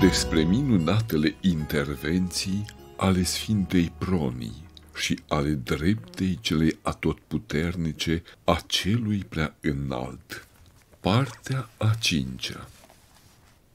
Despre minunatele intervenții ale Sfintei Pronii și ale dreptei cele atotputernice a celui prea înalt. Partea a cincea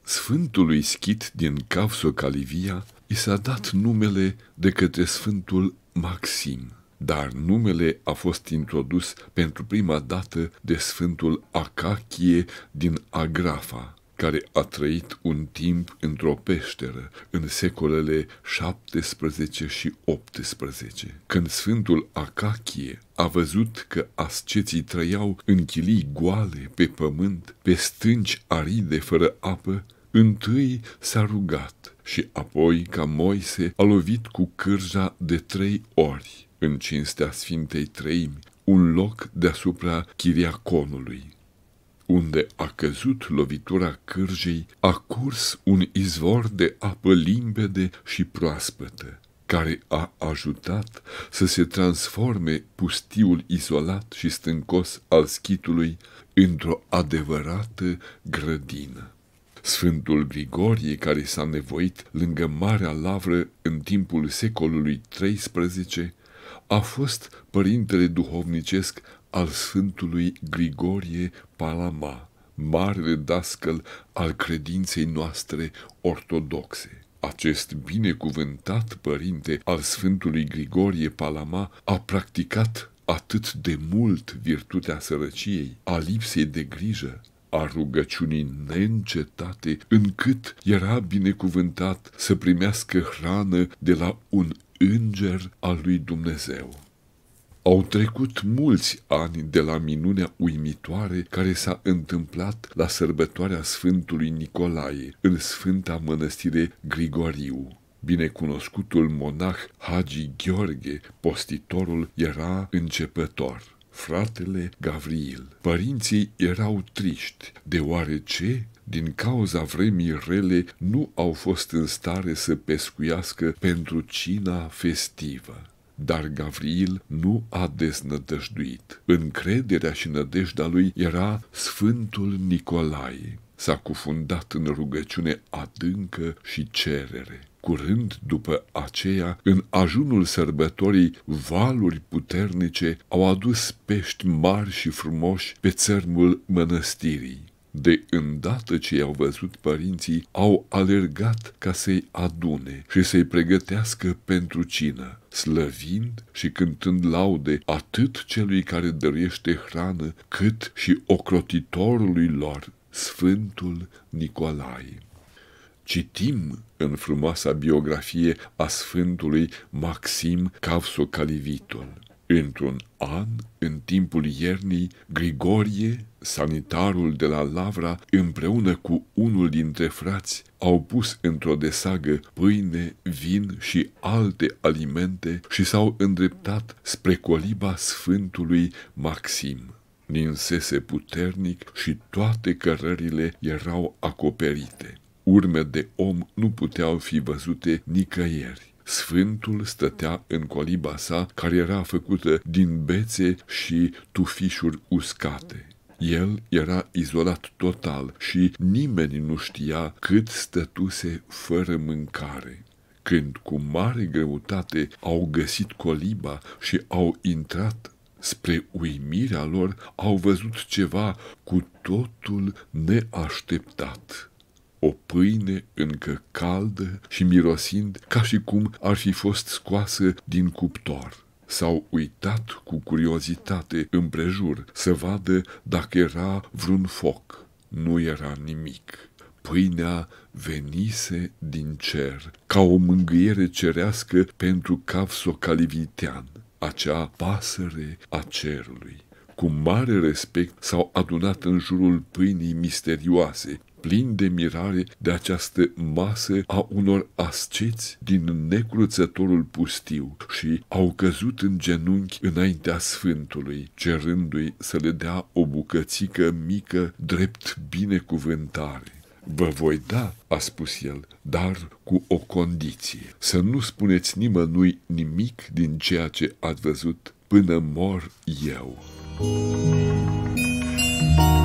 Sfântului Schit din Cavso Calivia i s-a dat numele de către Sfântul Maxim dar numele a fost introdus pentru prima dată de Sfântul Acachie din Agrafa, care a trăit un timp într-o peșteră în secolele 17 și 18, când Sfântul Acachie a văzut că asceții trăiau în chilii goale pe pământ, pe stânci aride fără apă Întâi s-a rugat și apoi, ca Moise, a lovit cu cârja de trei ori în cinstea Sfintei Treimi, un loc deasupra chiriaconului. Unde a căzut lovitura cârjei, a curs un izvor de apă limpede și proaspătă, care a ajutat să se transforme pustiul izolat și stâncos al schitului într-o adevărată grădină. Sfântul Grigorie, care s-a nevoit lângă Marea Lavră în timpul secolului XIII, a fost părintele duhovnicesc al Sfântului Grigorie Palama, mare dascăl al credinței noastre ortodoxe. Acest binecuvântat părinte al Sfântului Grigorie Palama a practicat atât de mult virtutea sărăciei, a lipsei de grijă, a rugăciunii neîncetate, încât era binecuvântat să primească hrană de la un înger al lui Dumnezeu. Au trecut mulți ani de la minunea uimitoare care s-a întâmplat la sărbătoarea Sfântului Nicolae în Sfânta Mănăstire Grigoriu. Binecunoscutul monah Hagi Gheorghe, postitorul, era începător fratele Gavril. Părinții erau triști, deoarece din cauza vremii rele nu au fost în stare să pescuiască pentru cina festivă. Dar Gavril nu a deznădăjduit. Încrederea și nădejdea lui era Sfântul Nicolae. S-a cufundat în rugăciune adâncă și cerere. Curând după aceea, în ajunul sărbătorii, valuri puternice au adus pești mari și frumoși pe țărmul mănăstirii. De îndată ce i-au văzut părinții, au alergat ca să-i adune și să-i pregătească pentru cină, slăvind și cântând laude atât celui care dăruiește hrană, cât și ocrotitorului lor, Sfântul Nicolae citim în frumoasa biografie a Sfântului Maxim Cavsocalivitul. Într-un an, în timpul iernii, Grigorie, sanitarul de la Lavra, împreună cu unul dintre frați, au pus într-o desagă pâine, vin și alte alimente și s-au îndreptat spre coliba Sfântului Maxim. Ninsese puternic și toate cărările erau acoperite urme de om nu puteau fi văzute nicăieri. Sfântul stătea în coliba sa, care era făcută din bețe și tufișuri uscate. El era izolat total și nimeni nu știa cât stătuse fără mâncare. Când cu mare greutate au găsit coliba și au intrat, spre uimirea lor au văzut ceva cu totul neașteptat o pâine încă caldă și mirosind ca și cum ar fi fost scoasă din cuptor. S-au uitat cu curiozitate împrejur să vadă dacă era vreun foc. Nu era nimic. Pâinea venise din cer, ca o mângâiere cerească pentru calivitean, acea pasăre a cerului. Cu mare respect s-au adunat în jurul pâinii misterioase, plin de mirare de această masă a unor asceți din necruțătorul pustiu și au căzut în genunchi înaintea Sfântului, cerându-i să le dea o bucățică mică drept binecuvântare. Vă voi da, a spus el, dar cu o condiție, să nu spuneți nimănui nimic din ceea ce ați văzut până mor eu. Thank you.